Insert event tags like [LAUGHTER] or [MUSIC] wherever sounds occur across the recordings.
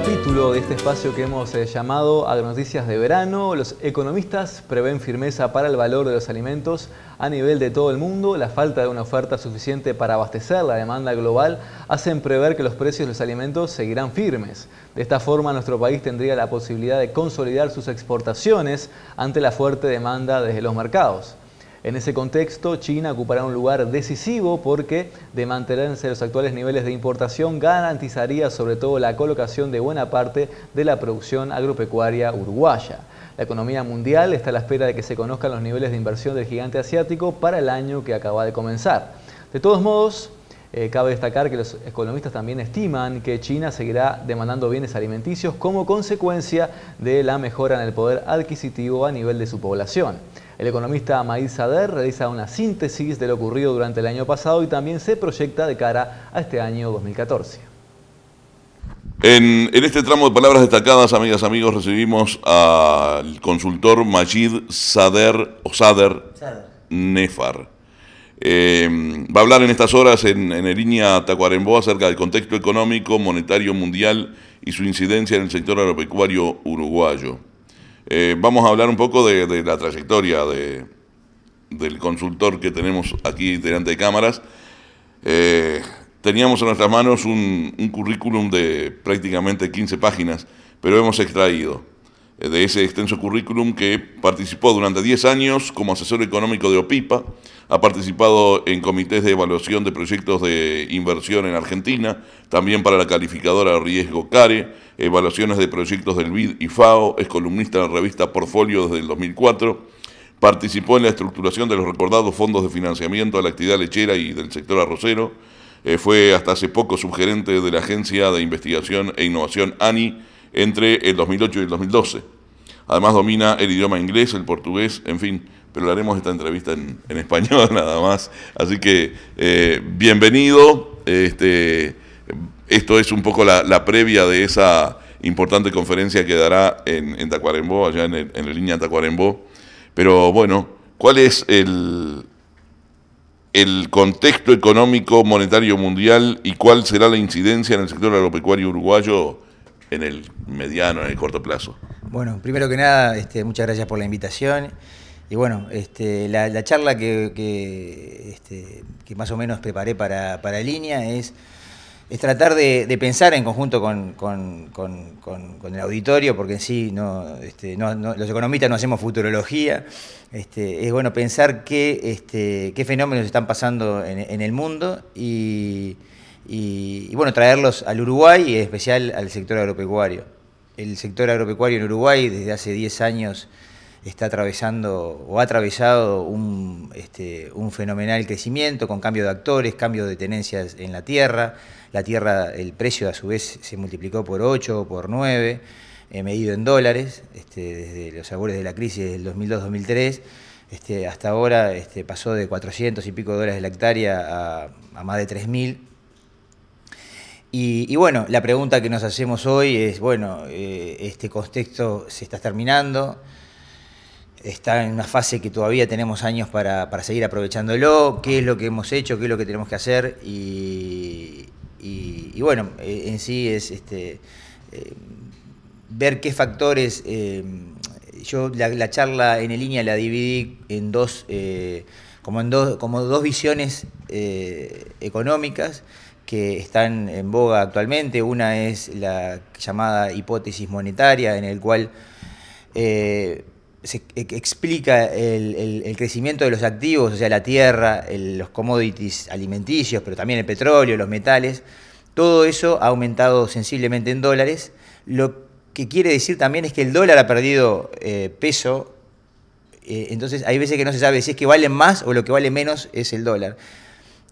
capítulo de este espacio que hemos eh, llamado Agronoticias de Verano. Los economistas prevén firmeza para el valor de los alimentos a nivel de todo el mundo. La falta de una oferta suficiente para abastecer la demanda global hacen prever que los precios de los alimentos seguirán firmes. De esta forma, nuestro país tendría la posibilidad de consolidar sus exportaciones ante la fuerte demanda desde los mercados. En ese contexto, China ocupará un lugar decisivo porque, de mantenerse los actuales niveles de importación, garantizaría sobre todo la colocación de buena parte de la producción agropecuaria uruguaya. La economía mundial está a la espera de que se conozcan los niveles de inversión del gigante asiático para el año que acaba de comenzar. De todos modos, eh, cabe destacar que los economistas también estiman que China seguirá demandando bienes alimenticios como consecuencia de la mejora en el poder adquisitivo a nivel de su población. El economista Maíz Sader realiza una síntesis de lo ocurrido durante el año pasado y también se proyecta de cara a este año 2014. En, este tramo de palabras destacadas, amigas, amigos, recibimos al consultor Majid Sader, o Sader, Nefar. Eh, va a hablar en estas horas en, en el línea Tacuarembó acerca del contexto económico, monetario mundial y su incidencia en el sector agropecuario uruguayo. Eh, vamos a hablar un poco de, la trayectoria del consultor que tenemos aquí delante de cámaras. Eh, teníamos en nuestras manos un, un currículum de prácticamente 15 páginas, pero hemos extraído de ese extenso currículum que participó durante 10 años como asesor económico de OPIPA, ha participado en comités de evaluación de proyectos de inversión en Argentina, también para la calificadora Riesgo Care, evaluaciones de proyectos del BID y FAO, es columnista en la revista Portfolio desde el 2004, participó en la estructuración de los recordados fondos de financiamiento a la actividad lechera y del sector arrocero, eh, fue hasta hace poco subgerente de la Agencia de Investigación e Innovación ANI, entre el 2008 y el 2012. Además domina el idioma inglés, el portugués, en fin, pero le haremos esta entrevista en, español [LAUGHS] nada más. Así que eh, bienvenido. Este, esto es un poco la, previa de esa importante conferencia que dará en, Tacuarembó, allá en, la línea Tacuarembó. Pero bueno, ¿cuál es el contexto económico monetario mundial y cuál será la incidencia en el sector agropecuario uruguayo en el mediano, en el corto plazo? Bueno, primero que nada, este, muchas gracias por la invitación. Y bueno, este, la, charla que, este, que, más o menos preparé para, Línea es, es tratar de, pensar en conjunto con, el auditorio, porque en sí los economistas no hacemos futurología. es bueno pensar qué, fenómenos están pasando en, el mundo y, y bueno, traerlos al Uruguay y en especial al sector agropecuario el sector agropecuario en Uruguay desde hace 10 años está atravesando o ha atravesado este, un, fenomenal crecimiento con cambio de actores, cambio de tenencias en la tierra. La tierra, el precio a su vez se multiplicó por 8, por 9, eh, medido en dólares, este, desde los sabores de la crisis del 2002-2003. Este, hasta ahora pasó de 400 y pico dólares la hectárea a, a más de 3.000 y, bueno, la pregunta que nos hacemos hoy es, bueno, eh, este contexto se está terminando, está en una fase que todavía tenemos años para, seguir aprovechándolo, qué es lo que hemos hecho, qué es lo que tenemos que hacer y, bueno, eh, en sí es este, eh, ver qué factores, yo la, charla en línea la dividí en dos, como, dos como dos visiones económicas que están en boga actualmente. Una es la llamada hipótesis monetaria, en el cual eh, se explica el, crecimiento de los activos, o sea, la tierra, los commodities alimenticios, pero también el petróleo, los metales. Todo eso ha aumentado sensiblemente en dólares. Lo que quiere decir también es que el dólar ha perdido eh, peso. Eh, entonces hay veces que no se sabe si es que vale más o lo que vale menos es el dólar.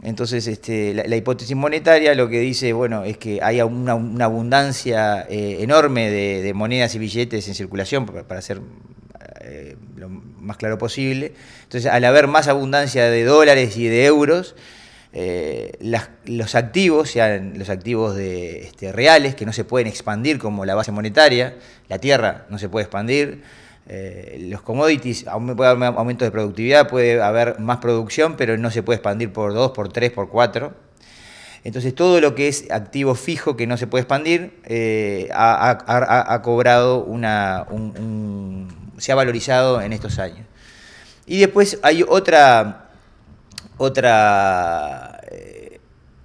Entonces, este, la, hipótesis monetaria lo que dice, bueno, es que hay una, abundancia eh, enorme de, monedas y billetes en circulación, para, ser eh, lo más claro posible. Entonces, al haber más abundancia de dólares y de euros, eh, los activos, sean los activos este, reales, que no se pueden expandir como la base monetaria, la tierra no se puede expandir, eh, los commodities, aún puede haber aumentos de productividad, puede haber más producción, pero no se puede expandir por dos, por tres, por cuatro. Entonces todo lo que es activo fijo que no se puede expandir eh, ha, cobrado una, se ha valorizado en estos años. Y después hay otra, otra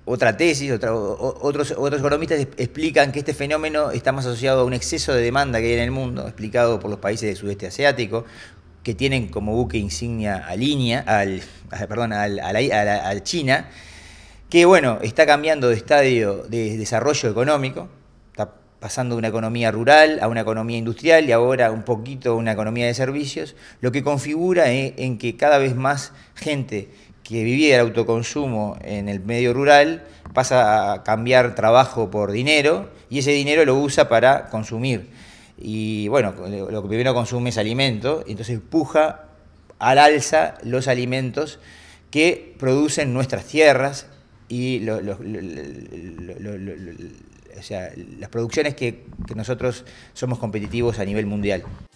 otra tesis, otros, economistas explican que este fenómeno está más asociado a un exceso de demanda que hay en el mundo, explicado por los países del sudeste asiático, que tienen como buque insignia a, línea, al, perdón, China, que bueno, está cambiando de estadio de desarrollo económico, está pasando de una economía rural a una economía industrial y ahora un poquito una economía de servicios, lo que configura en, eh, en que cada vez más gente que vivía el autoconsumo en el medio rural pasa a cambiar trabajo por dinero y ese dinero lo usa para consumir. Y bueno, lo que primero consume es alimento, entonces puja al alza los alimentos que producen nuestras tierras y las producciones que nosotros somos competitivos a nivel mundial.